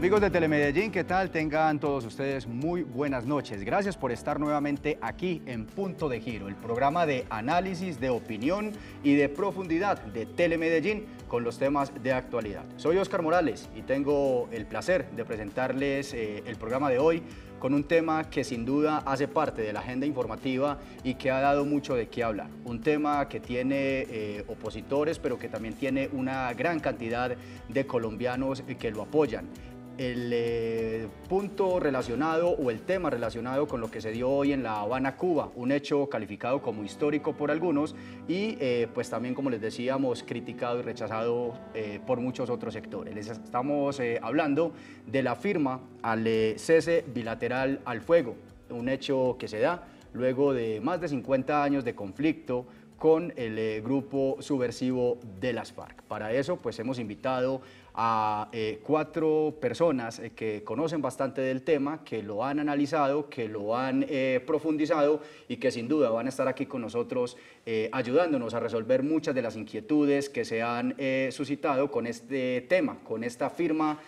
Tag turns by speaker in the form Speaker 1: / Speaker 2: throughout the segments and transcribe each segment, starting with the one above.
Speaker 1: Amigos de Telemedellín, ¿qué tal? Tengan todos ustedes muy buenas noches. Gracias por estar nuevamente aquí en Punto de Giro, el programa de análisis, de opinión y de profundidad de Telemedellín con los temas de actualidad. Soy Oscar Morales y tengo el placer de presentarles eh, el programa de hoy con un tema que sin duda hace parte de la agenda informativa y que ha dado mucho de qué hablar. Un tema que tiene eh, opositores, pero que también tiene una gran cantidad de colombianos que lo apoyan el eh, punto relacionado o el tema relacionado con lo que se dio hoy en La Habana, Cuba, un hecho calificado como histórico por algunos y eh, pues también, como les decíamos, criticado y rechazado eh, por muchos otros sectores. Les estamos hablando de la firma al cese bilateral al fuego, un hecho que se da luego de más de 50 años de conflicto con el grupo subversivo de las FARC. Para eso, pues hemos invitado a eh, cuatro personas eh, que conocen bastante del tema, que lo han analizado, que lo han eh, profundizado y que sin duda van a estar aquí con nosotros ayudándonos a resolver muchas de las inquietudes que se han suscitado con este tema, con esta firma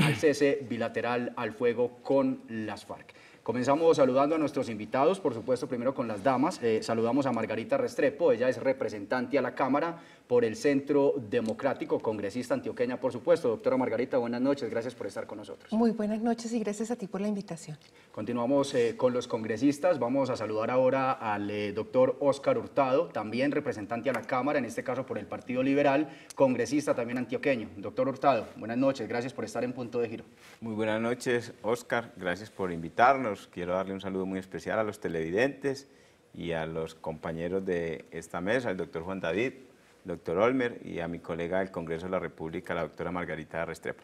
Speaker 1: al cese bilateral al fuego con las FARC. Comenzamos saludando a nuestros invitados, por supuesto primero con las damas. saludamos a Margarita Restrepo, ella es representante a la Cámara por el Centro Democrático, congresista antioqueña, por supuesto. Doctora Margarita, buenas noches, gracias por estar con nosotros.
Speaker 2: Muy buenas noches y gracias a ti por la invitación.
Speaker 1: Continuamos eh, con los congresistas, vamos a saludar ahora al eh, doctor Óscar Hurtado, también representante a la Cámara, en este caso por el Partido Liberal, congresista también antioqueño. Doctor Hurtado, buenas noches, gracias por estar en Punto de Giro.
Speaker 3: Muy buenas noches, Óscar, gracias por invitarnos. Quiero darle un saludo muy especial a los televidentes y a los compañeros de esta mesa, el doctor Juan David, doctor Olmer, y a mi colega del Congreso de la República, la doctora Margarita Restrepo.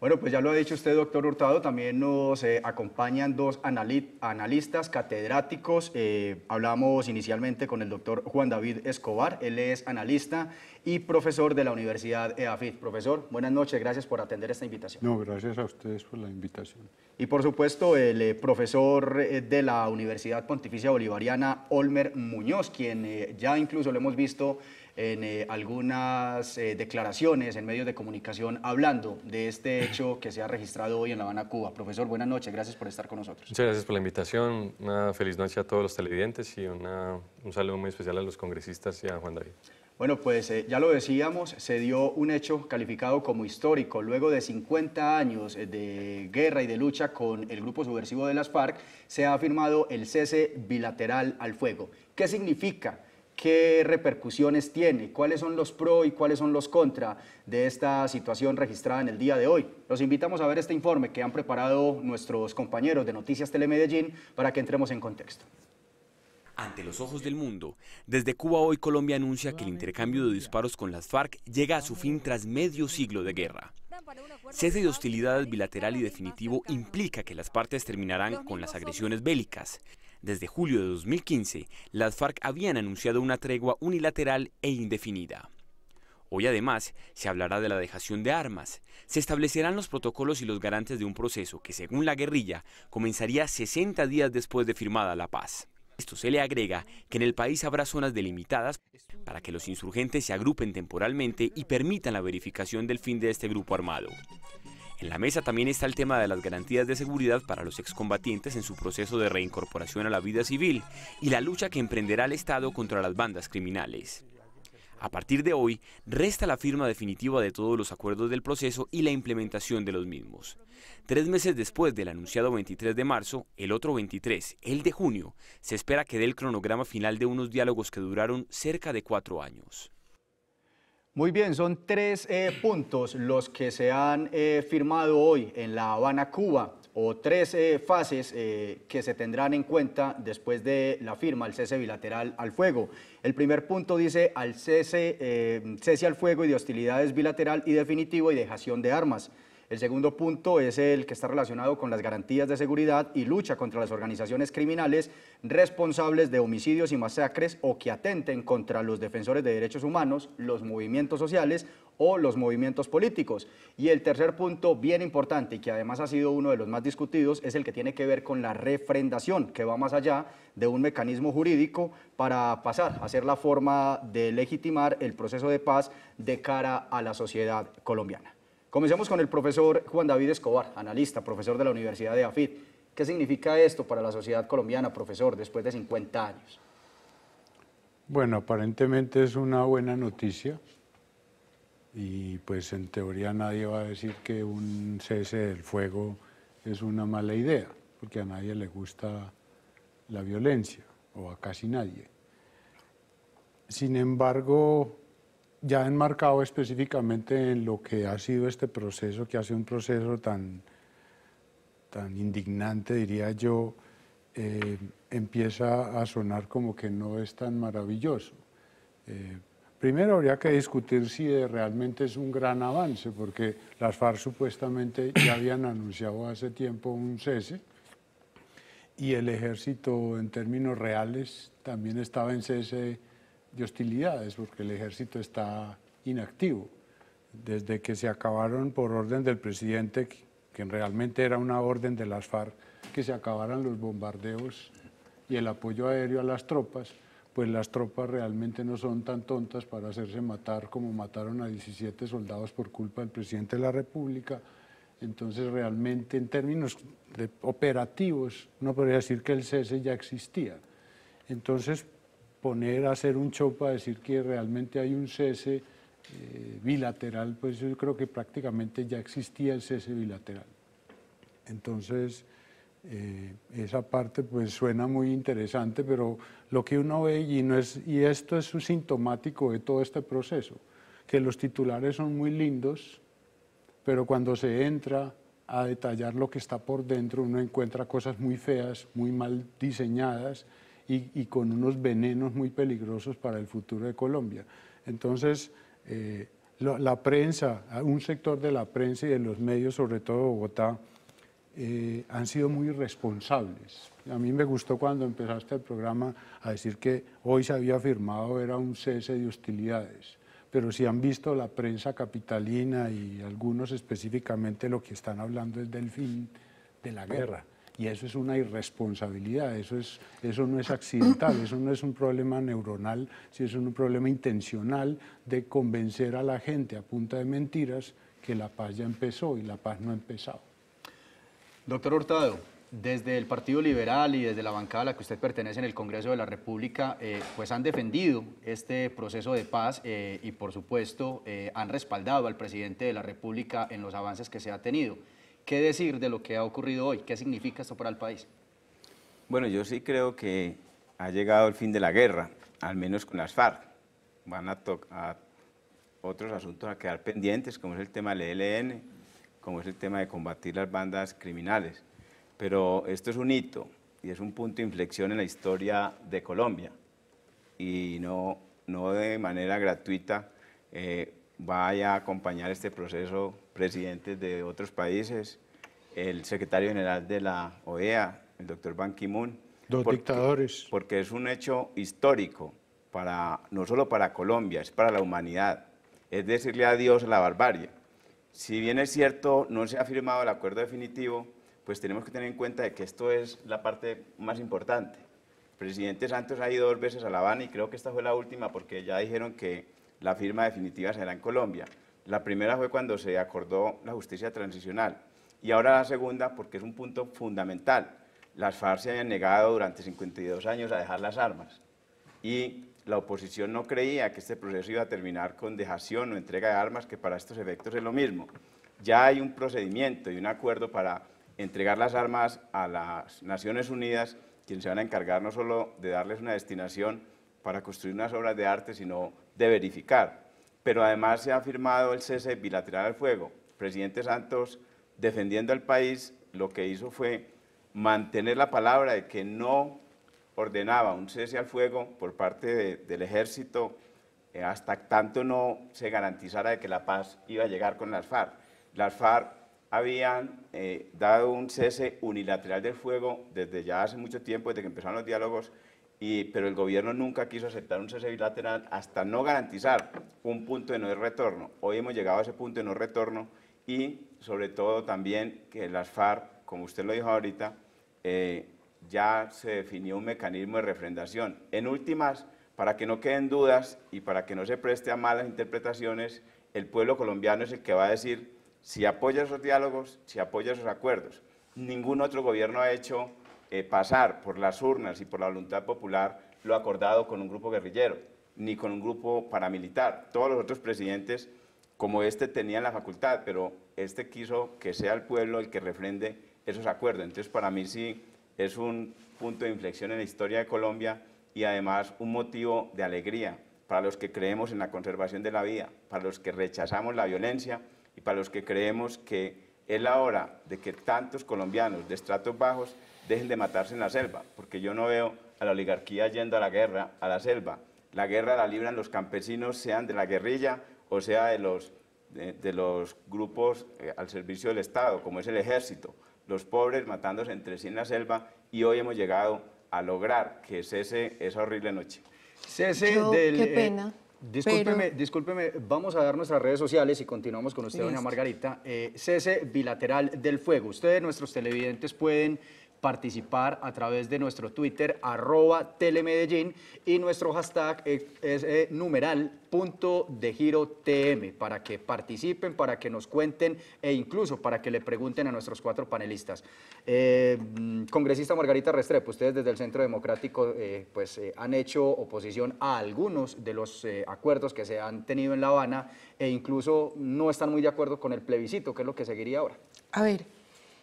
Speaker 1: Bueno, pues ya lo ha dicho usted, doctor Hurtado, también nos eh, acompañan dos analistas catedráticos. Eh, hablamos inicialmente con el doctor Juan David Escobar, él es analista y profesor de la Universidad EAFIT. Profesor, buenas noches, gracias por atender esta invitación. No, gracias a ustedes por la invitación. Y por supuesto, el eh, profesor de la Universidad Pontificia Bolivariana, Olmer Muñoz, quien ya incluso lo hemos visto en eh, algunas eh, declaraciones en medios de comunicación hablando de este hecho que se ha registrado hoy en La Habana, Cuba. Profesor, buenas noches, gracias por estar con nosotros.
Speaker 4: Muchas gracias por la invitación, una feliz noche a todos los televidentes y un saludo muy especial a los congresistas y a Juan David.
Speaker 1: Bueno, pues eh, ya lo decíamos, se dio un hecho calificado como histórico. Luego de 50 años de guerra y de lucha con el grupo subversivo de las FARC, se ha firmado el cese bilateral al fuego. ¿Qué significa qué repercusiones tiene, cuáles son los pro y cuáles son los contra de esta situación registrada en el día de hoy. Los invitamos a ver este informe que han preparado nuestros compañeros de Noticias Telemedellín para que entremos en contexto.
Speaker 5: Ante los ojos del mundo, desde Cuba hoy Colombia anuncia que el intercambio de disparos con las FARC llega a su fin tras medio siglo de guerra. Cese de hostilidades bilateral y definitivo implica que las partes terminarán con las agresiones bélicas desde julio de 2015, las FARC habían anunciado una tregua unilateral e indefinida. Hoy además se hablará de la dejación de armas, se establecerán los protocolos y los garantes de un proceso que, según la guerrilla, comenzaría 60 días después de firmada la paz. Esto se le agrega que en el país habrá zonas delimitadas para que los insurgentes se agrupen temporalmente y permitan la verificación del fin de este grupo armado. En la mesa también está el tema de las garantías de seguridad para los excombatientes en su proceso de reincorporación a la vida civil y la lucha que emprenderá el Estado contra las bandas criminales. A partir de hoy, resta la firma definitiva de todos los acuerdos del proceso y la implementación de los mismos. Tres meses después del anunciado 23 de marzo, el otro 23, el de junio, se espera que dé el cronograma final de unos diálogos que duraron cerca de cuatro años.
Speaker 1: Muy bien, son tres eh, puntos los que se han eh, firmado hoy en La Habana, Cuba, o tres eh, fases que se tendrán en cuenta después de la firma, el cese bilateral al fuego. El primer punto dice al cese, cese al fuego y de hostilidades bilateral y definitivo y dejación de armas. El segundo punto es el que está relacionado con las garantías de seguridad y lucha contra las organizaciones criminales responsables de homicidios y masacres o que atenten contra los defensores de derechos humanos, los movimientos sociales o los movimientos políticos. Y el tercer punto, bien importante y que además ha sido uno de los más discutidos, es el que tiene que ver con la refrendación, que va más allá de un mecanismo jurídico para pasar a ser la forma de legitimar el proceso de paz de cara a la sociedad colombiana. Comencemos con el profesor Juan David Escobar, analista, profesor de la Universidad de Afid. ¿Qué significa esto para la sociedad colombiana, profesor, después de 50 años?
Speaker 6: Bueno, aparentemente es una buena noticia y pues en teoría nadie va a decir que un cese del fuego es una mala idea, porque a nadie le gusta la violencia, o a casi nadie. Sin embargo, ya enmarcado específicamente en lo que ha sido este proceso, que ha sido un proceso tan, tan indignante, diría yo, eh, empieza a sonar como que no es tan maravilloso. Eh, primero habría que discutir si realmente es un gran avance, porque las FARC supuestamente ya habían anunciado hace tiempo un cese y el ejército en términos reales también estaba en cese de hostilidades porque el ejército está inactivo. Desde que se acabaron por orden del presidente, que realmente era una orden de las FARC, que se acabaran los bombardeos y el apoyo aéreo a las tropas, pues las tropas realmente no son tan tontas para hacerse matar como mataron a 17 soldados por culpa del presidente de la República. Entonces realmente en términos operativos no podría decir que el cese ya existía. Entonces poner a hacer un chopa, para decir que realmente hay un cese eh, bilateral, pues yo creo que prácticamente ya existía el cese bilateral. Entonces, eh, esa parte pues suena muy interesante, pero lo que uno ve, y, no es, y esto es un sintomático de todo este proceso, que los titulares son muy lindos, pero cuando se entra a detallar lo que está por dentro, uno encuentra cosas muy feas, muy mal diseñadas, y, con unos venenos muy peligrosos para el futuro de Colombia. Entonces, eh, la, prensa, un sector de la prensa y de los medios, sobre todo Bogotá, eh, han sido muy responsables. A mí me gustó cuando empezaste el programa a decir que hoy se había firmado era un cese de hostilidades, pero si han visto la prensa capitalina y algunos específicamente lo que están hablando es del fin de la guerra y eso es una irresponsabilidad, eso, es, eso no es accidental, eso no es un problema neuronal, si es un problema intencional de convencer a la gente a punta de mentiras que la paz ya empezó y la paz no ha empezado.
Speaker 1: Doctor Hurtado, desde el Partido Liberal y desde la bancada a la que usted pertenece en el Congreso de la República, eh, pues han defendido este proceso de paz eh, y por supuesto eh, han respaldado al presidente de la República en los avances que se ha tenido. ¿Qué decir de lo que ha ocurrido hoy? ¿Qué significa esto para el país?
Speaker 3: Bueno, yo sí creo que ha llegado el fin de la guerra, al menos con las FARC. Van a, tocar otros asuntos a quedar pendientes, como es el tema del ELN, como es el tema de combatir las bandas criminales. Pero esto es un hito y es un punto de inflexión en la historia de Colombia. Y no, no de manera gratuita eh, vaya a acompañar este proceso presidentes de otros países, el secretario general de la OEA, el doctor Ban Ki-moon. Dos dictadores. Porque es un hecho histórico, para, no solo para Colombia, es para la humanidad. Es decirle adiós a la barbarie. Si bien es cierto, no se ha firmado el acuerdo definitivo, pues tenemos que tener en cuenta de que esto es la parte más importante. El presidente Santos ha ido dos veces a La Habana y creo que esta fue la última porque ya dijeron que la firma definitiva será en Colombia. La primera fue cuando se acordó la justicia transicional y ahora la segunda porque es un punto fundamental. Las FARC se habían negado durante 52 años a dejar las armas y la oposición no creía que este proceso iba a terminar con dejación o entrega de armas, que para estos efectos es lo mismo. Ya hay un procedimiento y un acuerdo para entregar las armas a las Naciones Unidas, quienes se van a encargar no solo de darles una destinación para construir unas obras de arte, sino de verificar pero además se ha firmado el cese bilateral al fuego. presidente Santos, defendiendo al país, lo que hizo fue mantener la palabra de que no ordenaba un cese al fuego por parte del ejército eh, hasta tanto no se garantizara que la paz iba a llegar con las FARC. Las FARC habían eh, dado un cese unilateral del fuego desde ya hace mucho tiempo, desde que empezaron los diálogos pero el gobierno nunca quiso aceptar un cese bilateral hasta no garantizar un punto de no retorno. Hoy hemos llegado a ese punto de no retorno y sobre todo también que las FARC, como usted lo dijo ahorita, eh, ya se definió un mecanismo de refrendación. En últimas, para que no queden dudas y para que no se preste a malas interpretaciones, el pueblo colombiano es el que va a decir si apoya esos diálogos, si apoya esos acuerdos. Ningún otro gobierno ha hecho eh, pasar por las urnas y por la voluntad popular lo acordado con un grupo guerrillero, ni con un grupo paramilitar. Todos los otros presidentes, como este, tenían la facultad, pero este quiso que sea el pueblo el que refrende esos acuerdos. Entonces, para mí sí es un punto de inflexión en la historia de Colombia y además un motivo de alegría para los que creemos en la conservación de la vida, para los que rechazamos la violencia y para los que creemos que es la hora de que tantos colombianos de estratos bajos dejen de matarse en la selva, porque yo no veo a la oligarquía yendo a la guerra, a la selva. La guerra la libran los campesinos, sean de la guerrilla o sea de los, grupos eh, al servicio del Estado, como es el ejército. Los pobres matándose entre sí en la selva y hoy hemos llegado a lograr que cese esa horrible noche.
Speaker 1: Cese Qué eh, pena. Discúlpeme, discúlpeme, vamos a dar nuestras redes sociales y continuamos con usted, doña Margarita. Eh, cese bilateral del fuego. Ustedes, nuestros televidentes, pueden participar a través de nuestro Twitter, arroba telemedellín, y nuestro hashtag es, eh, numeral.degirotm, para que participen, para que nos cuenten e incluso para que le pregunten a nuestros cuatro panelistas. Eh, mm, congresista Margarita Restrepo, ustedes desde el Centro Democrático eh, pues, han hecho oposición a algunos de los acuerdos que se han tenido en La Habana e incluso no están muy de acuerdo con el plebiscito, que es lo que seguiría ahora.
Speaker 2: A ver,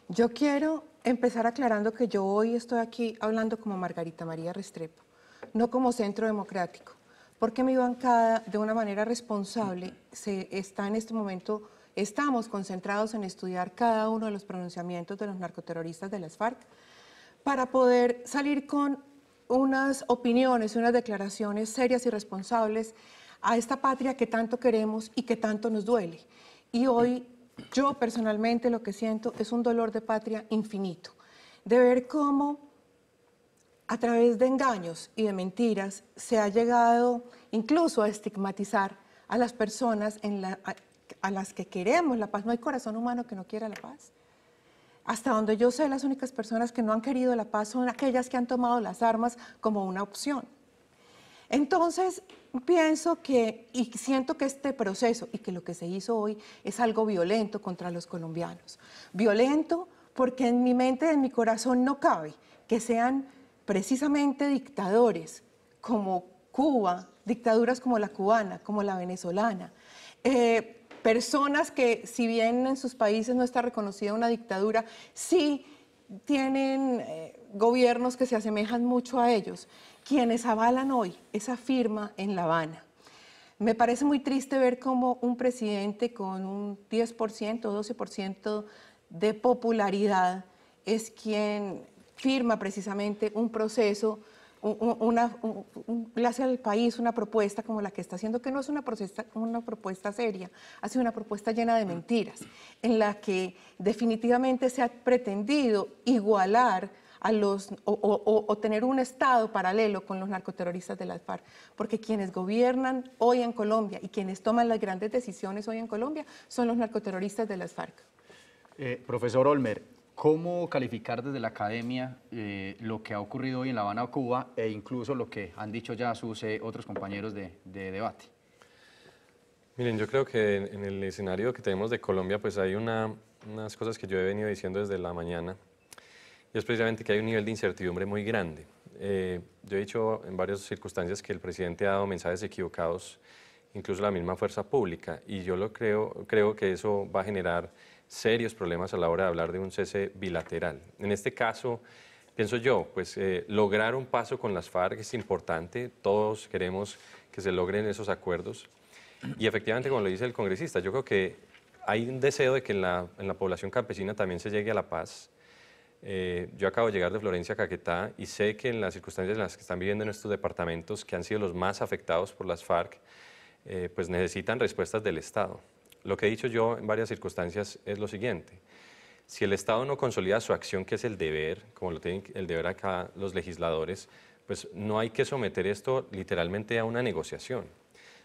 Speaker 2: yo quiero empezar aclarando que yo hoy estoy aquí hablando como Margarita María Restrepo, no como Centro Democrático, porque mi bancada de una manera responsable se está en este momento, estamos concentrados en estudiar cada uno de los pronunciamientos de los narcoterroristas de las FARC para poder salir con unas opiniones, unas declaraciones serias y responsables a esta patria que tanto queremos y que tanto nos duele. Y hoy yo personalmente lo que siento es un dolor de patria infinito, de ver cómo a través de engaños y de mentiras se ha llegado incluso a estigmatizar a las personas a, a las que queremos la paz. No hay corazón humano que no quiera la paz. Hasta donde yo sé, las únicas personas que no han querido la paz son aquellas que han tomado las armas como una opción. Entonces, pienso que y siento que este proceso y que lo que se hizo hoy es algo violento contra los colombianos. Violento porque en mi mente, en mi corazón no cabe que sean precisamente dictadores como Cuba, dictaduras como la cubana, como la venezolana. Eh, personas que si bien en sus países no está reconocida una dictadura, sí tienen eh, gobiernos que se asemejan mucho a ellos quienes avalan hoy esa firma en La Habana. Me parece muy triste ver cómo un presidente con un 10%, 12% de popularidad es quien firma precisamente un proceso, una, le hace al país una propuesta como la que está haciendo, que no es una, una propuesta seria, ha sido una propuesta llena de mm. mentiras, en la que definitivamente se ha pretendido igualar a los, o, o, tener un Estado paralelo con los narcoterroristas de las FARC, porque quienes gobiernan hoy en Colombia y quienes toman las grandes decisiones hoy en Colombia son los narcoterroristas de las FARC.
Speaker 1: Eh, profesor Olmer, ¿cómo calificar desde la academia eh, lo que ha ocurrido hoy en La Habana, Cuba, e incluso lo que han dicho ya sus eh, otros compañeros
Speaker 4: de, debate? Miren, yo creo que en el escenario que tenemos de Colombia, pues hay unas cosas que yo he venido diciendo desde la mañana y es precisamente que hay un nivel de incertidumbre muy grande. Eh, yo he dicho en varias circunstancias que el presidente ha dado mensajes equivocados, incluso la misma fuerza pública, y yo lo creo, creo que eso va a generar serios problemas a la hora de hablar de un cese bilateral. En este caso, pienso yo, pues eh, lograr un paso con las FARC es importante, todos queremos que se logren esos acuerdos, y efectivamente, como lo dice el congresista, yo creo que hay un deseo de que en la, en la población campesina también se llegue a la paz, eh, yo acabo de llegar de Florencia Caquetá y sé que en las circunstancias en las que están viviendo en estos departamentos, que han sido los más afectados por las FARC, eh, pues necesitan respuestas del Estado. Lo que he dicho yo en varias circunstancias es lo siguiente. Si el Estado no consolida su acción, que es el deber, como lo tienen el deber acá los legisladores, pues no hay que someter esto literalmente a una negociación.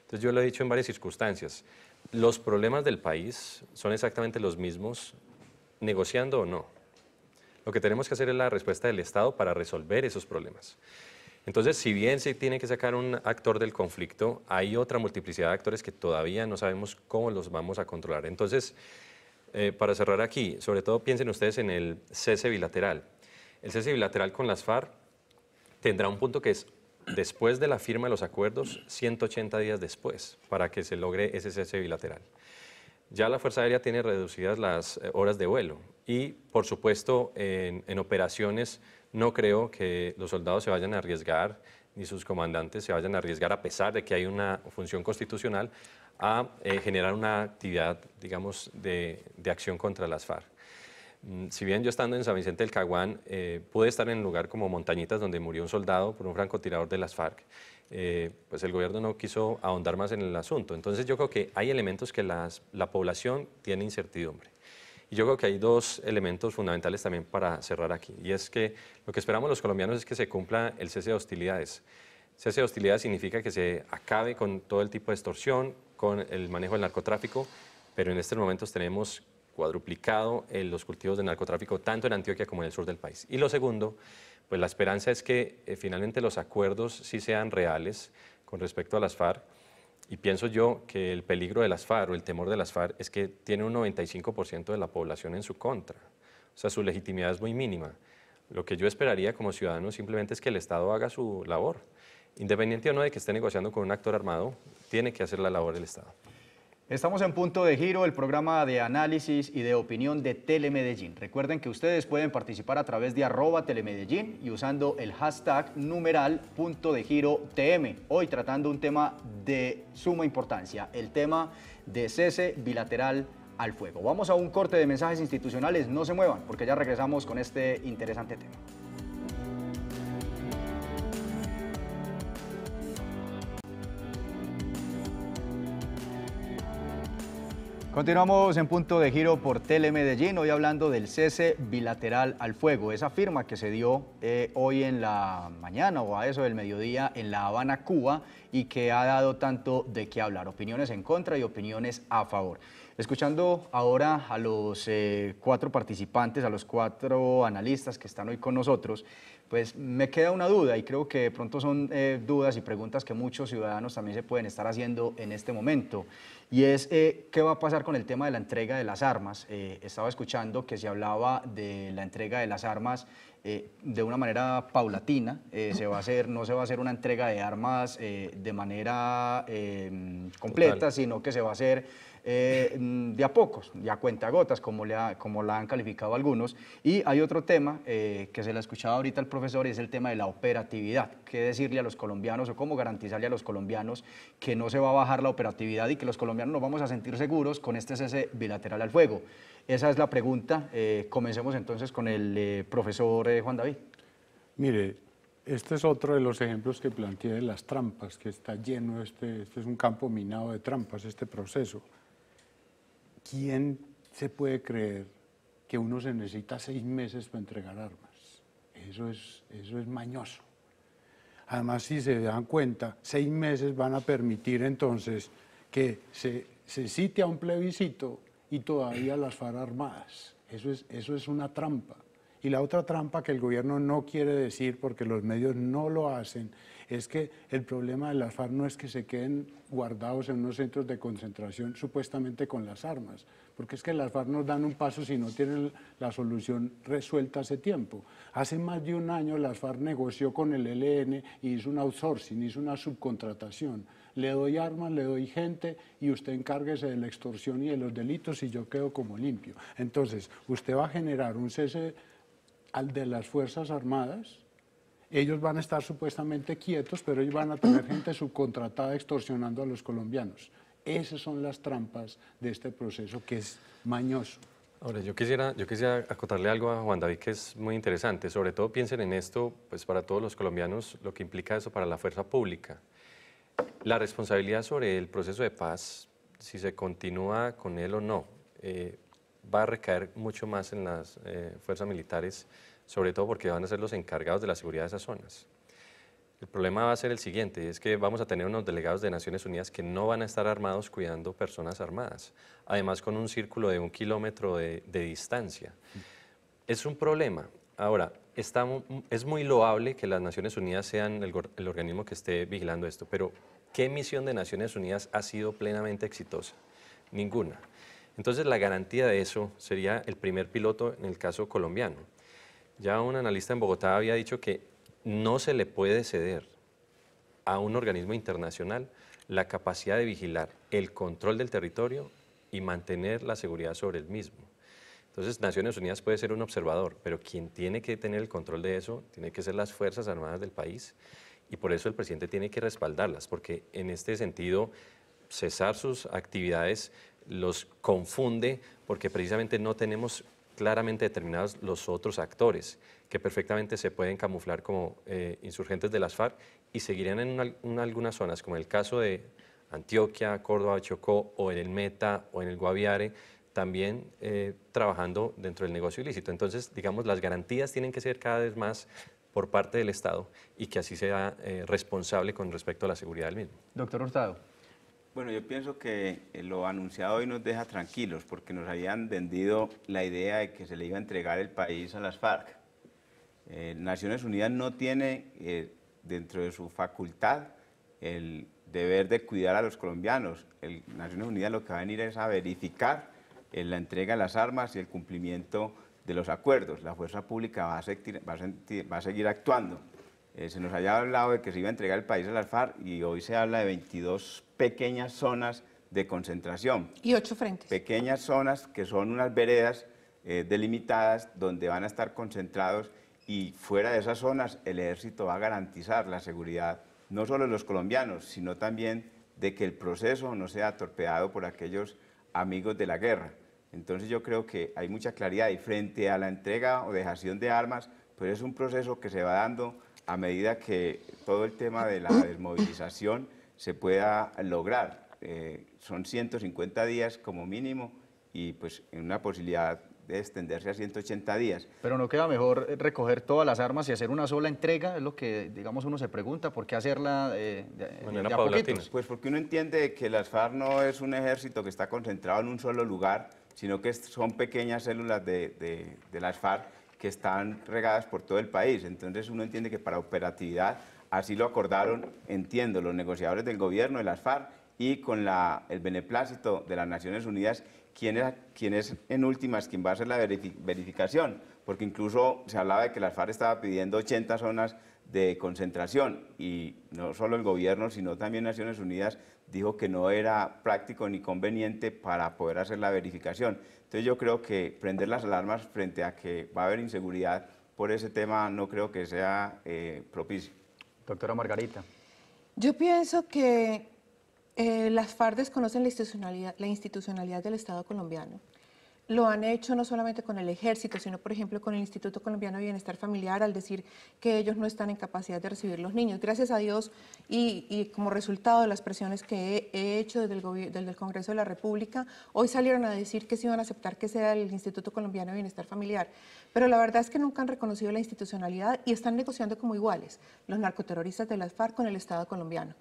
Speaker 4: Entonces yo lo he dicho en varias circunstancias. Los problemas del país son exactamente los mismos, negociando o no. Lo que tenemos que hacer es la respuesta del Estado para resolver esos problemas. Entonces, si bien se tiene que sacar un actor del conflicto, hay otra multiplicidad de actores que todavía no sabemos cómo los vamos a controlar. Entonces, eh, para cerrar aquí, sobre todo piensen ustedes en el cese bilateral. El cese bilateral con las FARC tendrá un punto que es después de la firma de los acuerdos, 180 días después, para que se logre ese cese bilateral. Ya la Fuerza Aérea tiene reducidas las eh, horas de vuelo. Y, por supuesto, en, operaciones no creo que los soldados se vayan a arriesgar ni sus comandantes se vayan a arriesgar, a pesar de que hay una función constitucional, a eh, generar una actividad, digamos, de, de, acción contra las FARC. Mm, si bien yo estando en San Vicente del Caguán, eh, pude estar en un lugar como Montañitas, donde murió un soldado por un francotirador de las FARC, eh, pues el gobierno no quiso ahondar más en el asunto. Entonces yo creo que hay elementos que la población tiene incertidumbre. Y yo creo que hay dos elementos fundamentales también para cerrar aquí, y es que lo que esperamos los colombianos es que se cumpla el cese de hostilidades. Cese de hostilidades significa que se acabe con todo el tipo de extorsión, con el manejo del narcotráfico, pero en estos momentos tenemos cuadruplicado en eh, los cultivos de narcotráfico tanto en Antioquia como en el sur del país. Y lo segundo, pues la esperanza es que eh, finalmente los acuerdos sí sean reales con respecto a las FARC y pienso yo que el peligro de las FARC o el temor de las FARC es que tiene un 95% de la población en su contra. O sea, su legitimidad es muy mínima. Lo que yo esperaría como ciudadano simplemente es que el Estado haga su labor. Independiente o no de que esté negociando con un actor armado, tiene que hacer la labor del Estado.
Speaker 1: Estamos en Punto de Giro, el programa de análisis y de opinión de Telemedellín. Recuerden que ustedes pueden participar a través de arroba telemedellín y usando el hashtag numeral punto de giro TM. Hoy tratando un tema de suma importancia, el tema de cese bilateral al fuego. Vamos a un corte de mensajes institucionales, no se muevan porque ya regresamos con este interesante tema. Continuamos en punto de giro por Telemedellín, hoy hablando del cese bilateral al fuego, esa firma que se dio eh, hoy en la mañana o a eso del mediodía en La Habana, Cuba, y que ha dado tanto de qué hablar, opiniones en contra y opiniones a favor. Escuchando ahora a los eh, cuatro participantes, a los cuatro analistas que están hoy con nosotros, pues me queda una duda y creo que de pronto son eh, dudas y preguntas que muchos ciudadanos también se pueden estar haciendo en este momento. Y es, eh, ¿qué va a pasar con el tema de la entrega de las armas? Eh, estaba escuchando que se hablaba de la entrega de las armas de una manera paulatina. se va a hacer, no se va a hacer una entrega de armas de manera completa, sino que se va a hacer eh, de a pocos, de a gotas, como, le como la han calificado algunos. Y hay otro tema eh, que se le ha escuchado ahorita al profesor y es el tema de la operatividad. ¿Qué decirle a los colombianos o cómo garantizarle a los colombianos que no se va a bajar la operatividad y que los colombianos nos vamos a sentir seguros con este cese bilateral al fuego? Esa es la pregunta. Eh, comencemos entonces con el profesor Juan David. Mire, este es otro de los ejemplos que planteé de las trampas, que está lleno,
Speaker 6: este, este es un campo minado de trampas, este proceso. ¿quién se puede creer que uno se necesita seis meses para entregar armas? Eso es, eso es mañoso. Además, si se dan cuenta, seis meses van a permitir entonces que se, se cite a un plebiscito y todavía las FARC armadas. Eso es, eso es una trampa. Y la otra trampa que el gobierno no quiere decir porque los medios no lo hacen es que el problema de las FARC no es que se queden guardados en unos centros de concentración supuestamente con las armas, porque es que las FARC nos dan un paso si no tienen la solución resuelta hace tiempo. Hace más de un año las FARC negoció con el ELN y hizo un outsourcing, hizo una subcontratación. Le doy armas, le doy gente y usted encárguese de la extorsión y de los delitos y yo quedo como limpio. Entonces, usted va a generar un cese al de las Fuerzas Armadas. Ellos van a estar supuestamente quietos, pero ellos van a tener gente subcontratada extorsionando a los colombianos. Esas son las trampas de este proceso que es
Speaker 4: mañoso. Ahora, yo quisiera, yo quisiera acotarle algo a Juan David que es muy interesante. Sobre todo piensen en esto, pues para todos los colombianos, lo que implica eso para la fuerza pública. La responsabilidad sobre el proceso de paz, si se continúa con él o no. Eh, va a recaer mucho más en las eh, fuerzas militares, sobre todo porque van a ser los encargados de la seguridad de esas zonas. El problema va a ser el siguiente, es que vamos a tener unos delegados de Naciones Unidas que no van a estar armados cuidando personas armadas, además con un círculo de un kilómetro de, distancia. Es un problema. Ahora, es muy loable que las Naciones Unidas sean el organismo que esté vigilando esto, pero ¿qué misión de Naciones Unidas ha sido plenamente exitosa? Ninguna. Entonces, la garantía de eso sería el primer piloto en el caso colombiano. Ya un analista en Bogotá había dicho que no se le puede ceder a un organismo internacional la capacidad de vigilar el control del territorio y mantener la seguridad sobre el mismo. Entonces, Naciones Unidas puede ser un observador, pero quien tiene que tener el control de eso tiene que ser las Fuerzas Armadas del país y por eso el presidente tiene que respaldarlas, porque en este sentido cesar sus actividades los confunde porque precisamente no tenemos claramente determinados los otros actores que perfectamente se pueden camuflar como eh, insurgentes de las FARC y seguirían en, algunas zonas, como el caso de Antioquia, Córdoba, Chocó o en el Meta o en el Guaviare, también eh, trabajando dentro del negocio ilícito. Entonces, digamos, las garantías tienen que ser cada vez más por parte del Estado y que así sea eh, responsable con respecto a la seguridad del mismo.
Speaker 1: Doctor Hurtado.
Speaker 3: Bueno, yo pienso que eh, lo anunciado hoy nos deja tranquilos porque nos habían vendido la idea de que se le iba a entregar el país a las FARC. Eh, Naciones Unidas no tiene eh, dentro de su facultad el deber de cuidar a los colombianos. Naciones Unidas lo que va a venir es a verificar la entrega de las armas y el cumplimiento de los acuerdos. La fuerza pública va a seguir actuando. Eh, se nos había hablado de que se iba a entregar el país a las FARC y hoy se habla de 22 pequeñas zonas de concentración.
Speaker 2: Y ocho frentes.
Speaker 3: Pequeñas zonas que son unas veredas eh, delimitadas donde van a estar concentrados y fuera de esas zonas el ejército va a garantizar la seguridad no solo de los colombianos, sino también de que el proceso no sea torpeado por aquellos amigos de la guerra. Entonces yo creo que hay mucha claridad y frente a la entrega o dejación de armas, pues es un proceso que se va dando a medida que todo el tema de la desmovilización se pueda lograr. Eh, son 150 días como mínimo y pues en una posibilidad de extenderse a 180 días.
Speaker 1: Pero no queda mejor eh, recoger todas las armas y hacer una sola entrega, es lo que digamos uno se pregunta, ¿por qué hacerla eh, de, a
Speaker 3: Pues porque uno entiende que las FARC no es un ejército que está concentrado en un solo lugar, sino que son pequeñas células de, de las FARC que están regadas por todo el país. Entonces uno entiende que para operatividad así lo acordaron, entiendo, los negociadores del gobierno, de las FARC y con el beneplácito de las Naciones Unidas, quién es, en últimas quien va a hacer la verificación, porque incluso se hablaba de que las FARC estaba pidiendo 80 zonas de concentración y no solo el gobierno, sino también Naciones Unidas dijo que no era práctico ni conveniente para poder hacer la verificación. Entonces yo creo que prender las alarmas frente a que va a haber inseguridad por ese tema no creo que sea eh, propicio. Doctora Margarita.
Speaker 2: Yo pienso que eh, las fardes conocen la institucionalidad, la institucionalidad del Estado colombiano lo han hecho no solamente con el ejército, sino por ejemplo con el Instituto Colombiano de Bienestar Familiar al decir que ellos no están en capacidad de recibir los niños. Gracias a Dios y, como resultado de las presiones que he, hecho desde el, Congreso de la República, hoy salieron a decir que sí van a aceptar que sea el Instituto Colombiano de Bienestar Familiar. Pero la verdad es que nunca han reconocido la institucionalidad y están negociando como iguales los narcoterroristas de las FARC con el Estado colombiano.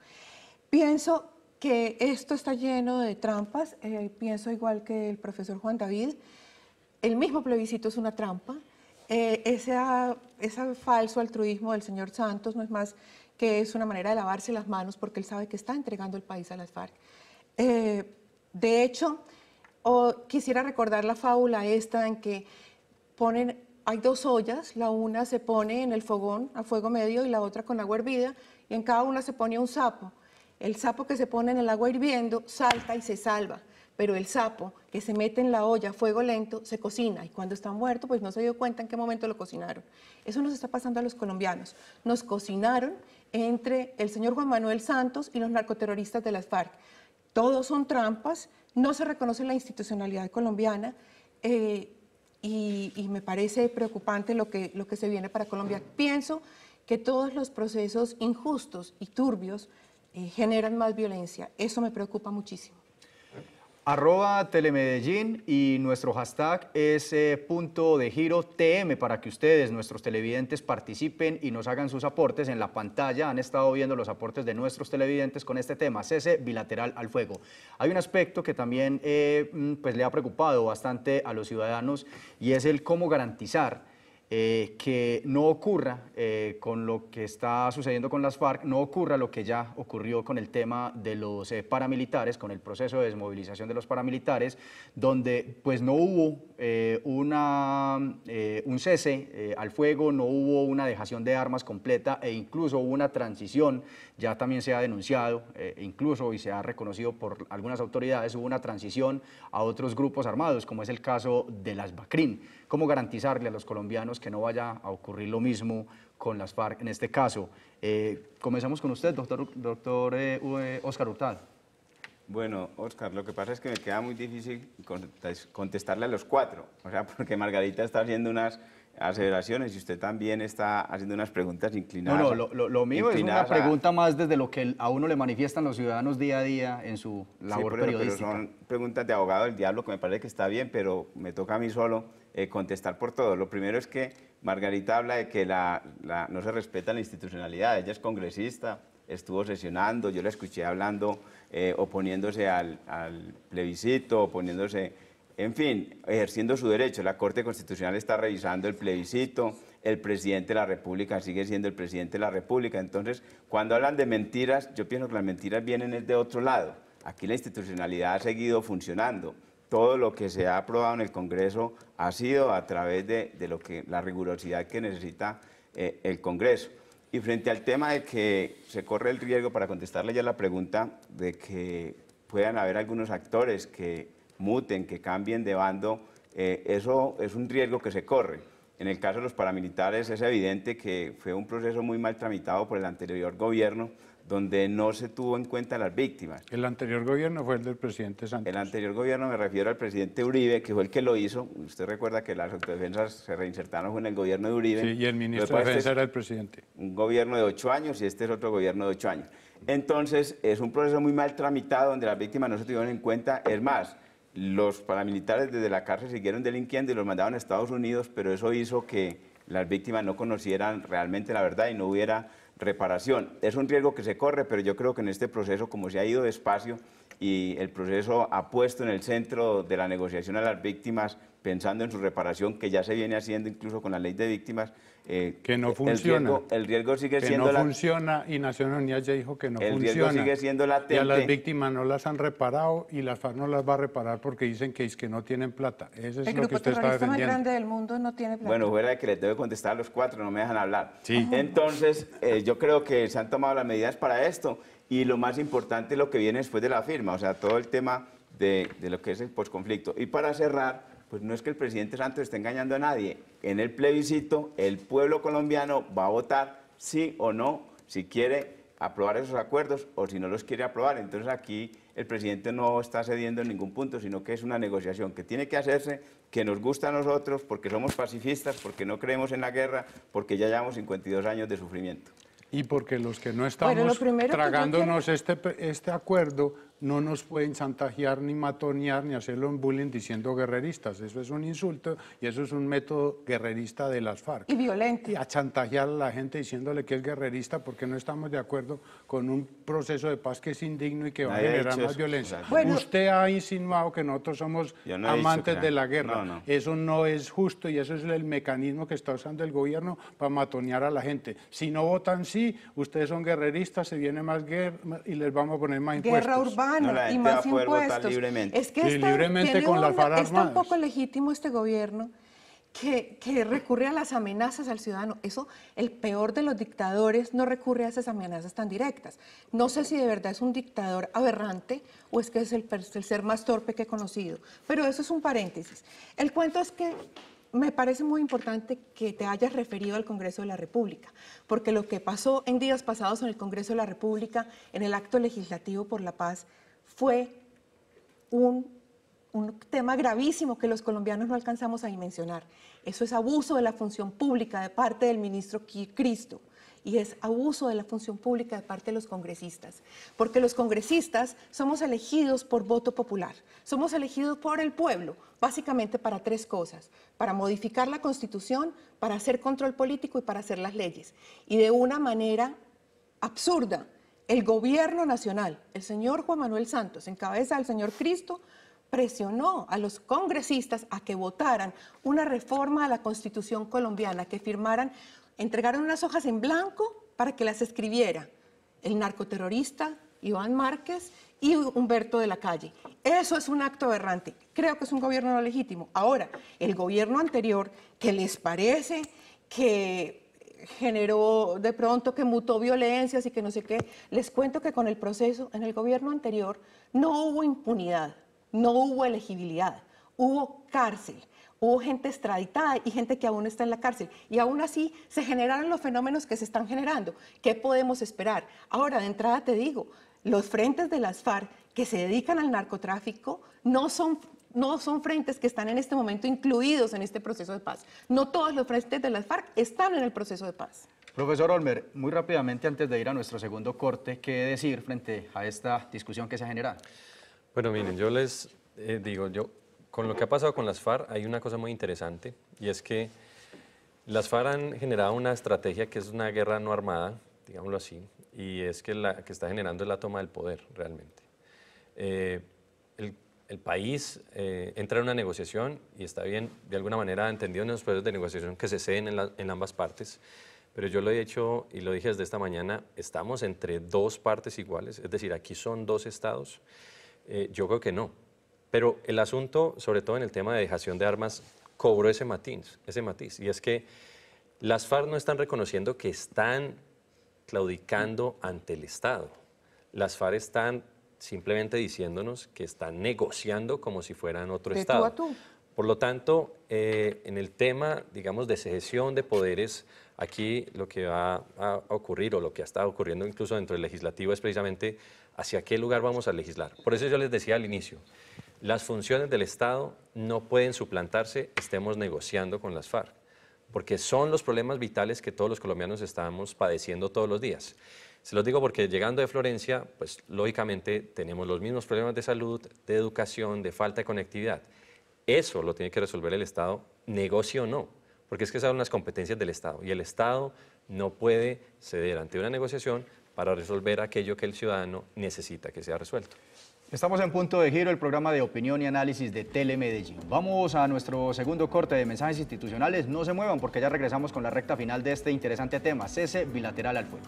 Speaker 2: Pienso que esto está lleno de trampas. Eh, pienso igual que el profesor Juan David, el mismo plebiscito es una trampa. Eh, ese, falso altruismo del señor Santos no es más que es una manera de lavarse las manos porque él sabe que está entregando el país a las FARC. Eh, de hecho, quisiera recordar la fábula esta en que ponen, hay dos ollas, la una se pone en el fogón a fuego medio y la otra con agua hervida, y en cada una se pone un sapo. El sapo que se pone en el agua hirviendo salta y se salva, pero el sapo que se mete en la olla a fuego lento se cocina y cuando está muerto pues no se dio cuenta en qué momento lo cocinaron. Eso nos está pasando a los colombianos. Nos cocinaron entre el señor Juan Manuel Santos y los narcoterroristas de las FARC. Todos son trampas, no se reconoce la institucionalidad colombiana. Eh, y, y, me parece preocupante lo que, lo que se viene para Colombia. Pienso que todos los procesos injustos y turbios generan más violencia. Eso me preocupa muchísimo.
Speaker 1: Arroba Telemedellín y nuestro hashtag es eh, punto de giro TM para que ustedes, nuestros televidentes, participen y nos hagan sus aportes. En la pantalla han estado viendo los aportes de nuestros televidentes con este tema, cese bilateral al fuego. Hay un aspecto que también eh, mm, pues, le ha preocupado bastante a los ciudadanos y es el cómo garantizar eh, que no ocurra eh, con lo que está sucediendo con las FARC, no ocurra lo que ya ocurrió con el tema de los eh, paramilitares, con el proceso de desmovilización de los paramilitares, donde pues no hubo un cese al fuego, no hubo una dejación de armas completa e incluso hubo una transición, ya también se ha denunciado, incluso y se ha reconocido por algunas autoridades, hubo una transición a otros grupos armados, como es el caso de las BACRIN cómo garantizarle a los colombianos que no vaya a ocurrir lo mismo con las FARC en este caso. Eh, comenzamos con usted, doctor, doctor Oscar eh, eh, Hurtado.
Speaker 3: Bueno, Oscar, lo que pasa es que me queda muy difícil contestarle a los cuatro, o sea, porque Margarita está haciendo unas aseveraciones y usted también está haciendo unas preguntas inclinadas. No, no, lo, lo, mío es una pregunta
Speaker 1: más desde lo que a uno le manifiestan los ciudadanos día a día en su labor sí, periodística.
Speaker 3: son preguntas de abogado del diablo que me parece que está bien, pero me toca a mí solo. Eh, contestar por todo. Lo primero es que Margarita habla de que la, no se respeta la institucionalidad. Ella es congresista, estuvo sesionando, yo la escuché hablando, eh, oponiéndose al, al, plebiscito, oponiéndose, en fin, ejerciendo su derecho. La Corte Constitucional está revisando el plebiscito, el presidente de la República sigue siendo el presidente de la República. Entonces, cuando hablan de mentiras, yo pienso que las mentiras vienen de otro lado. Aquí la institucionalidad ha seguido funcionando todo lo que se ha aprobado en el Congreso ha sido a través de, lo que, la rigurosidad que necesita eh, el Congreso. Y frente al tema de que se corre el riesgo, para contestarle ya la pregunta, de que puedan haber algunos actores que muten, que cambien de bando, eh, eso es un riesgo que se corre. En el caso de los paramilitares es evidente que fue un proceso muy mal tramitado por el anterior gobierno, donde no se tuvo en cuenta las víctimas. El anterior gobierno fue el del presidente Santos. El anterior gobierno, me refiero al presidente Uribe, que fue el que lo hizo. Usted recuerda que las autodefensas se reinsertaron en el gobierno de Uribe. Sí, y el ministro de Defensa era el presidente. Un gobierno de ocho años y este es otro gobierno de ocho años. Entonces, es un proceso muy mal tramitado donde las víctimas no se tuvieron en cuenta. Es más, los paramilitares desde la cárcel siguieron delinquiendo y los mandaban a Estados Unidos, pero eso hizo que las víctimas no conocieran realmente la verdad y no hubiera reparación. Es un riesgo que se corre, pero yo creo que en este proceso, como se ha ido despacio, y el proceso ha puesto en el centro de la negociación a las víctimas, pensando en su reparación, que ya se viene haciendo incluso con la ley de víctimas. Eh, que no funciona. El riesgo, el riesgo sigue que siendo... no
Speaker 6: funciona y Naciones Unidas ya dijo que no funciona. El riesgo sigue siendo latente. Y a las víctimas no las han reparado y las FARC no las va a reparar porque dicen que, es que no tienen plata. Ese es el lo que usted más grande
Speaker 2: del mundo no tiene plata. Bueno,
Speaker 6: fuera de que les debe contestar a los cuatro, no me dejan hablar.
Speaker 3: Sí. Entonces, eh, yo creo que se han tomado las medidas para esto y lo más importante es lo que viene después de la firma, o sea, todo el tema de, lo que es el posconflicto. Y para cerrar, pues no es que el presidente Santos esté engañando a nadie. En el plebiscito, el pueblo colombiano va a votar sí o no, si quiere aprobar esos acuerdos o si no los quiere aprobar. Entonces aquí el presidente no está cediendo en ningún punto, sino que es una negociación que tiene que hacerse, que nos gusta a nosotros, porque somos pacifistas, porque no creemos en la guerra, porque ya llevamos 52
Speaker 6: años de sufrimiento. Y porque los que no estamos pues tragándonos este, este acuerdo no nos pueden chantajear ni matonear ni hacerlo en bullying diciendo guerreristas. Eso es un insulto y eso es un método guerrerista de las FARC. Y violento. a chantajear a la gente diciéndole que es guerrerista porque no estamos de acuerdo con un proceso de paz que es indigno y que va a generar más violencia. Usted ha insinuado que nosotros somos amantes de la guerra. Eso no es justo y eso es el mecanismo que está usando el gobierno para matonear a la gente. Si no votan sí, ustedes son guerreristas, se viene más guerra y les vamos a poner más impuestos. urbana y más Libremente. Es que sí, con un, es tan
Speaker 2: poco legítimo este gobierno que, que, recurre a las amenazas al ciudadano. Eso, el peor de los dictadores no recurre a esas amenazas tan directas. No sé si de verdad es un dictador aberrante o es que es el ser más torpe que he conocido. Pero eso es un paréntesis. El cuento es que me parece muy importante que te hayas referido al Congreso de la República, porque lo que pasó en días pasados en el Congreso de la República, en el acto legislativo por la paz, fue un, tema gravísimo que los colombianos no alcanzamos a dimensionar. Eso es abuso de la función pública de parte del ministro Cristo y es abuso de la función pública de parte de los congresistas, porque los congresistas somos elegidos por voto popular, somos elegidos por el pueblo, básicamente para tres cosas, para modificar la constitución, para hacer control político y para hacer las leyes. Y de una manera absurda, el gobierno nacional, el señor Juan Manuel Santos, en cabeza del señor Cristo, presionó a los congresistas a que votaran una reforma a la Constitución colombiana, que firmaran, entregaron unas hojas en blanco para que las escribiera el narcoterrorista Iván Márquez y Humberto de la Calle. Eso es un acto aberrante. Creo que es un gobierno no legítimo. Ahora, el gobierno anterior, que les parece que generó de pronto que mutó violencias y que no sé qué. Les cuento que con el proceso en el gobierno anterior no hubo impunidad, no hubo elegibilidad, hubo cárcel, hubo gente extraditada y gente que aún está en la cárcel. Y aún así se generaron los fenómenos que se están generando. ¿Qué podemos esperar? Ahora, de entrada te digo, los frentes de las FARC que se dedican al narcotráfico no son no son frentes que están en este momento incluidos en este proceso de paz. No todos los frentes de las FARC están en el proceso de paz.
Speaker 1: Profesor Olmer, muy rápidamente antes de ir a nuestro segundo corte, ¿qué decir frente a esta discusión
Speaker 4: que se ha generado? Bueno, miren, yo les eh, digo, yo con lo que ha pasado con las FARC hay una cosa muy interesante y es que las FARC han generado una estrategia que es una guerra no armada, digámoslo así, y es que la que está generando es la toma del poder realmente. Eh, el país eh, entra en una negociación y está bien, de alguna manera, entendido en los procesos de negociación que se ceden en, ambas partes. Pero yo lo he hecho y lo dije desde esta mañana, estamos entre dos partes iguales, es decir, aquí son dos estados. Eh, yo creo que no. Pero el asunto, sobre todo en el tema de dejación de armas, cobró ese matiz, ese matiz. Y es que las FARC no están reconociendo que están claudicando ante el Estado. Las FARC están simplemente diciéndonos que están negociando como si fueran otro de Estado. Tú a tú. Por lo tanto, eh, en el tema, digamos, de secesión de poderes, aquí lo que va a ocurrir o lo que está ocurriendo incluso dentro del legislativo es precisamente hacia qué lugar vamos a legislar. Por eso yo les decía al inicio, las funciones del Estado no pueden suplantarse, estemos negociando con las FARC, porque son los problemas vitales que todos los colombianos estamos padeciendo todos los días. Se los digo porque llegando de Florencia, pues lógicamente tenemos los mismos problemas de salud, de educación, de falta de conectividad. Eso lo tiene que resolver el Estado, negocio o no, porque es que esas son las competencias del Estado y el Estado no puede ceder ante una negociación para resolver aquello que el ciudadano necesita que sea resuelto.
Speaker 1: Estamos en punto de giro, el programa de opinión y análisis de Telemedellín. Vamos a nuestro segundo corte de mensajes institucionales. No se muevan porque ya regresamos con la recta final de este interesante tema, cese bilateral al fuego.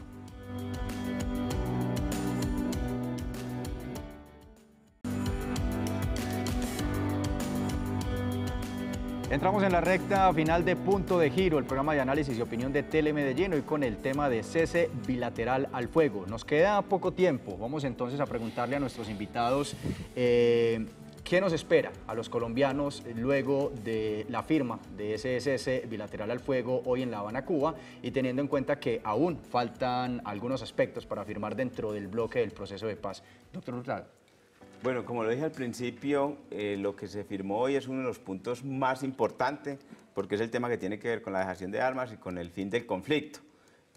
Speaker 1: Entramos en la recta final de Punto de Giro, el programa de análisis y opinión de Telemedellín, hoy con el tema de cese bilateral al fuego. Nos queda poco tiempo, vamos entonces a preguntarle a nuestros invitados eh, qué nos espera a los colombianos luego de la firma de ese cese bilateral al fuego hoy en La Habana, Cuba, y teniendo en cuenta que aún faltan algunos aspectos para firmar dentro del bloque del proceso de paz. Doctor Hurtado.
Speaker 3: Bueno, como lo dije al principio, eh, lo que se firmó hoy es uno de los puntos más importantes porque es el tema que tiene que ver con la dejación de armas y con el fin del conflicto.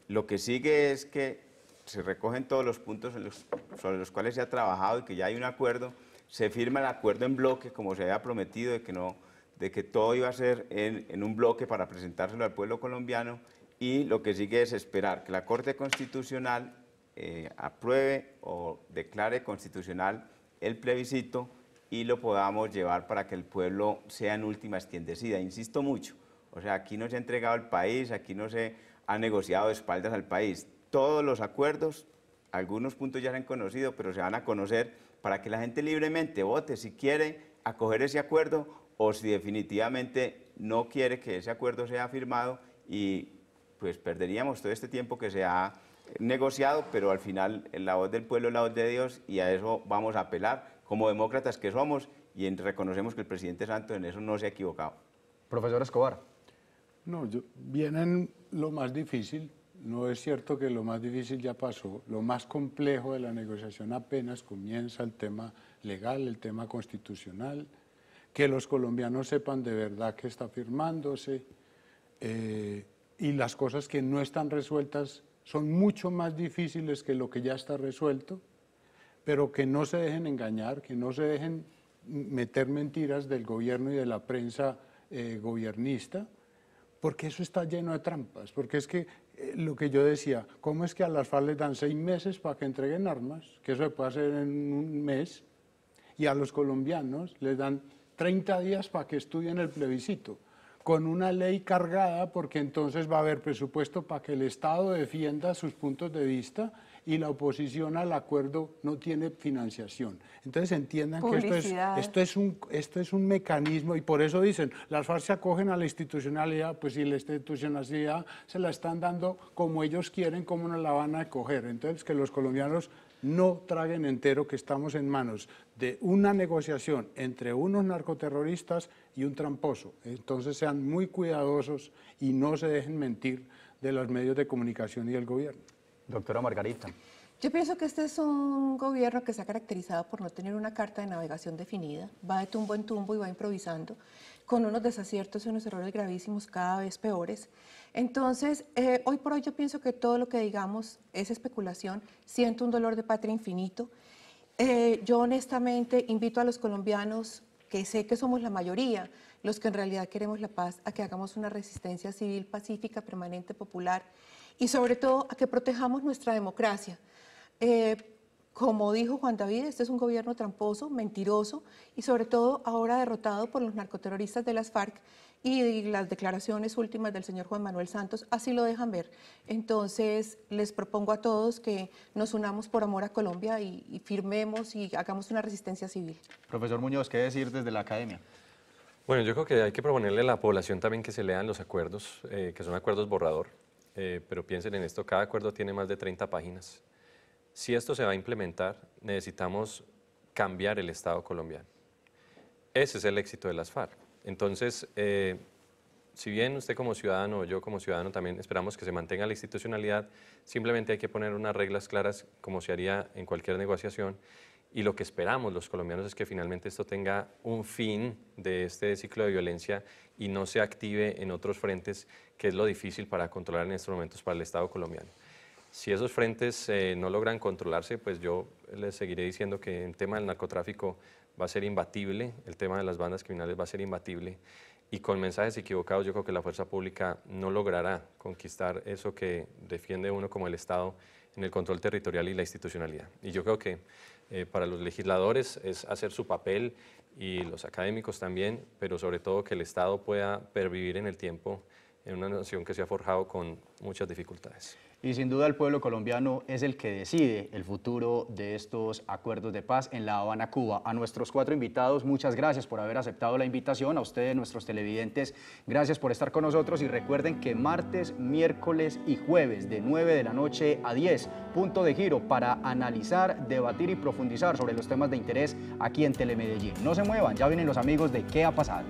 Speaker 3: Lo que sigue es que se recogen todos los puntos sobre los cuales se ha trabajado y que ya hay un acuerdo, se firma el acuerdo en bloque, como se había prometido, de que, no, de que todo iba a ser en, un bloque para presentárselo al pueblo colombiano y lo que sigue es esperar que la Corte Constitucional eh, apruebe o declare constitucional el plebiscito y lo podamos llevar para que el pueblo sea en últimas quien decida. Insisto mucho, o sea, aquí no se ha entregado el país, aquí no se ha negociado de espaldas al país. Todos los acuerdos, algunos puntos ya se han conocido, pero se van a conocer para que la gente libremente vote si quiere acoger ese acuerdo o si definitivamente no quiere que ese acuerdo sea firmado y pues perderíamos todo este tiempo que se ha negociado, pero al final la voz del pueblo es la voz de Dios y a eso vamos a apelar como demócratas que somos y reconocemos que el presidente Santos en eso no se ha equivocado.
Speaker 6: Profesor Escobar. No, vienen lo más difícil. No es cierto que lo más difícil ya pasó. Lo más complejo de la negociación apenas comienza el tema legal, el tema constitucional, que los colombianos sepan de verdad que está firmándose eh, y las cosas que no están resueltas son mucho más difíciles que lo que ya está resuelto, pero que no se dejen engañar, que no se dejen meter mentiras del gobierno y de la prensa eh, gobernista, porque eso está lleno de trampas, porque es que eh, lo que yo decía, ¿cómo es que a las FARC les dan seis meses para que entreguen armas, que eso se puede hacer en un mes, y a los colombianos les dan 30 días para que estudien el plebiscito? con una ley cargada porque entonces va a haber presupuesto para que el Estado defienda sus puntos de vista y la oposición al acuerdo no tiene financiación. Entonces entiendan que esto es, esto, es un, esto es un mecanismo y por eso dicen, las FARC se acogen a la institucionalidad, pues si la institucionalidad se la están dando como ellos quieren, ¿cómo no la van a acoger? Entonces que los colombianos no traguen entero que estamos en manos de una negociación entre unos narcoterroristas y un tramposo. Entonces sean muy cuidadosos y no se dejen mentir de los medios de comunicación
Speaker 1: y del gobierno. Doctora Margarita.
Speaker 2: Yo pienso que este es un gobierno que se ha caracterizado por no tener una carta de navegación definida, va de tumbo en tumbo y va improvisando, con unos desaciertos y unos errores gravísimos cada vez peores. Entonces, eh, hoy por hoy yo pienso que todo lo que digamos es especulación, siento un dolor de patria infinito. Eh, yo honestamente invito a los colombianos, que sé que somos la mayoría, los que en realidad queremos la paz, a que hagamos una resistencia civil pacífica, permanente, popular y sobre todo a que protejamos nuestra democracia. Eh, como dijo Juan David, este es un gobierno tramposo, mentiroso y sobre todo ahora derrotado por los narcoterroristas de las FARC y las declaraciones últimas del señor Juan Manuel Santos así lo dejan ver. Entonces les propongo a todos que nos unamos por amor a Colombia y, firmemos y hagamos una resistencia civil.
Speaker 1: Profesor Muñoz, ¿qué decir desde la academia?
Speaker 4: Bueno, yo creo que hay que proponerle a la población también que se lean los acuerdos, eh, que son acuerdos borrador, eh, pero piensen en esto, cada acuerdo tiene más de 30 páginas. Si esto se va a implementar, necesitamos cambiar el Estado colombiano. Ese es el éxito de las FARC. Entonces, eh, si bien usted como ciudadano o yo como ciudadano también esperamos que se mantenga la institucionalidad, simplemente hay que poner unas reglas claras como se haría en cualquier negociación y lo que esperamos los colombianos es que finalmente esto tenga un fin de este ciclo de violencia y no se active en otros frentes, que es lo difícil para controlar en estos momentos para el Estado colombiano. Si esos frentes eh, no logran controlarse, pues yo les seguiré diciendo que el tema del narcotráfico va a ser imbatible, el tema de las bandas criminales va a ser imbatible y con mensajes equivocados yo creo que la fuerza pública no logrará conquistar eso que defiende uno como el Estado en el control territorial y la institucionalidad. Y yo creo que eh, para los legisladores es hacer su papel y los académicos también, pero sobre todo que el Estado pueda pervivir en el tiempo en una nación que se ha forjado con muchas dificultades.
Speaker 1: Y sin duda el pueblo colombiano es el que decide el futuro de estos acuerdos de paz en La Habana, Cuba. A nuestros cuatro invitados, muchas gracias por haber aceptado la invitación. A ustedes, nuestros televidentes, gracias por estar con nosotros. Y recuerden que martes, miércoles y jueves de 9 de la noche a 10, punto de giro para analizar, debatir y profundizar sobre los temas de interés aquí en Telemedellín. No se muevan, ya vienen los amigos de ¿Qué ha pasado?